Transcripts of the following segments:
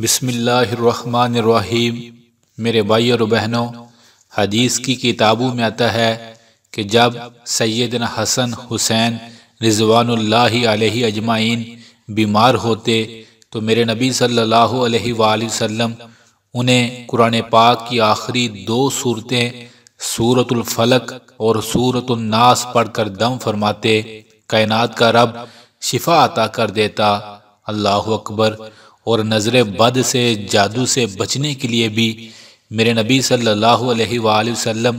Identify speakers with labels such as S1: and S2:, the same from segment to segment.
S1: بسم اللہ الرحمن الرحیم میرے بھائی اور بہنوں حدیث کی کتابوں میں آتا ہے کہ جب سیدنا حسن حسین رضوان اللہ علیہ اجمائین بیمار ہوتے تو میرے نبی صلی اللہ علیہ وآلہ وسلم انہیں قرآن پاک کی آخری دو صورتیں سورت الفلق اور صورت الناس پڑھ کر دم فرماتے کائنات کا رب شفا عطا کر دیتا اللہ اکبر اور نظر بد سے جادو سے بچنے کے لیے بھی میرے نبی صلی اللہ علیہ وآلہ وسلم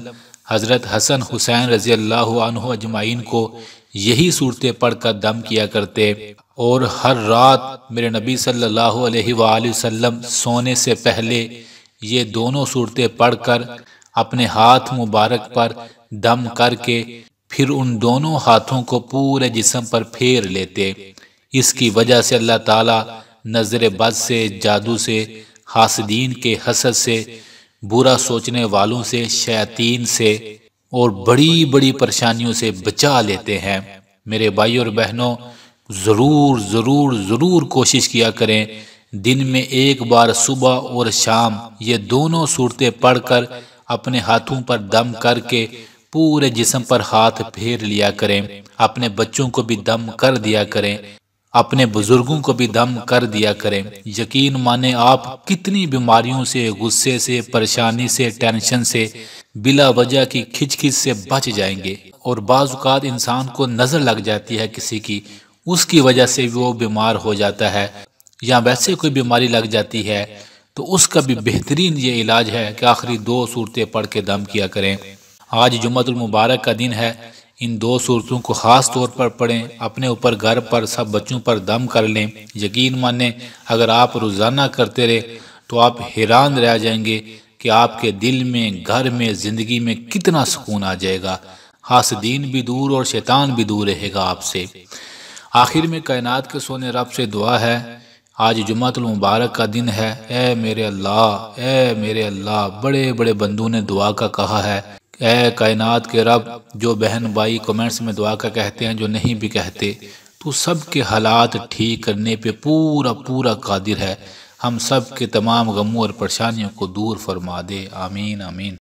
S1: حضرت حسن حسین رضی اللہ عنہ اجمعین کو یہی صورتیں پڑھ کر دم کیا کرتے اور ہر رات میرے نبی صلی اللہ علیہ وآلہ وسلم سونے سے پہلے یہ دونوں صورتیں پڑھ کر اپنے ہاتھ مبارک پر دم کر کے پھر ان دونوں ہاتھوں کو پورے جسم پر پھیر لیتے اس کی وجہ سے اللہ تعالیٰ نظر بد سے جادو سے حاسدین کے حسد سے برا سوچنے والوں سے شیطین سے اور بڑی بڑی پریشانیوں سے بچا لیتے ہیں میرے بھائی اور بہنوں ضرور ضرور ضرور کوشش کیا کریں دن میں ایک بار صبح اور شام یہ دونوں صورتیں پڑھ کر اپنے ہاتھوں پر دم کر کے پورے جسم پر ہاتھ پھیر لیا کریں اپنے بچوں کو بھی دم کر دیا کریں اپنے بزرگوں کو بھی دم کر دیا کریں یقین مانے آپ کتنی بیماریوں سے غصے سے پریشانی سے ٹینشن سے بلا وجہ کی کھچ کھچ سے بچ جائیں گے اور بعض اوقات انسان کو نظر لگ جاتی ہے کسی کی اس کی وجہ سے وہ بیمار ہو جاتا ہے یا ویسے کوئی بیماری لگ جاتی ہے تو اس کا بھی بہترین یہ علاج ہے کہ آخری دو صورتیں پڑھ کے دم کیا کریں آج جمعت المبارک کا دن ہے ان دو صورتوں کو خاص طور پر پڑھیں اپنے اوپر گھر پر سب بچوں پر دم کر لیں یقین مانیں اگر آپ روزانہ کرتے رہے تو آپ حیران رہ جائیں گے کہ آپ کے دل میں گھر میں زندگی میں کتنا سکون آ جائے گا حاسدین بھی دور اور شیطان بھی دور رہے گا آپ سے آخر میں کائنات کے سونے رب سے دعا ہے آج جمعہ المبارک کا دن ہے اے میرے اللہ اے میرے اللہ بڑے بڑے بندوں نے دعا کا کہا ہے اے کائنات کے رب جو بہن بھائی کومنٹس میں دعا کا کہتے ہیں جو نہیں بھی کہتے تو سب کے حالات ٹھیک کرنے پہ پورا پورا قادر ہے ہم سب کے تمام غموں اور پریشانیوں کو دور فرما دے آمین آمین